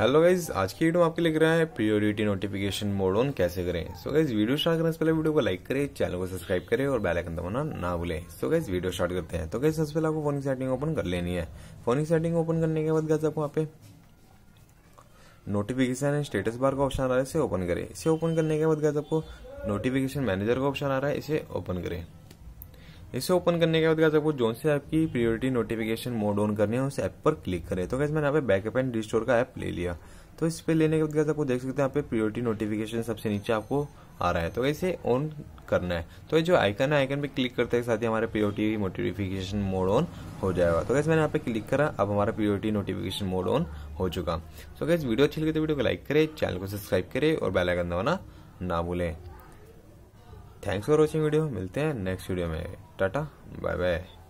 hello guys आज की video आपके लिख रहा हैं प्रियोरिटी नोटिफिकेशन मोड ऑन कैसे करें सो गाइज वीडियो स्टार्ट करने से पहले वीडियो को लाइक करें चैनल को सब्सक्राइब करें और बेल आइकन दबाना ना भूलें सो गाइज वीडियो स्टार्ट करते हैं तो गाइज सबसे पहले आपको फोन की सेटिंग ओपन कर लेनी है फोन की सेटिंग ओपन करने के बाद गाइज आपको वहाँ पे नोटिफिकेशन एंड स्टेटस बार का ऑप्शन आ रहा है इसे ओपन करें इसे ओपन करने के बाद गाइज आपको नोटिफिकेशन मैनेजर का ऑप्शन आ रहा है इसे ओपन करें इसे ओपन करने के बाद गैस आपको जो से ऐप की प्रियोरिटी नोटिफिकेशन मोड ऑन करनी है उस ऐप पर क्लिक करें तो गैस मैंने यहाँ पे बैकअप एंड रिस्टोर का ऐप ले लिया तो इस पर लेने के बाद गैस आपको देख सकते हैं यहाँ पे प्रियोरिटी नोटिफिकेशन सबसे नीचे आपको आ रहा है तो इसे ऑन करना है तो ये जो आइकन है आइकन पे क्लिक करते हैं साथ ही हमारे प्रियोरिटी नोटिफिकेशन मोड ऑन हो जाएगा तो कैसे मैंने यहाँ पे क्लिक करा अब हमारा प्रियोरिटी नोटिफिकेशन मोड ऑन हो चुका तो कैसे वीडियो अच्छी लगी तो वीडियो को लाइक करे चैनल को सब्सक्राइब करे और बेलाइकन दबाना ना भूलें थैंक्स फॉर वॉचिंग वीडियो मिलते हैं नेक्स्ट वीडियो में टाटा बाय बाय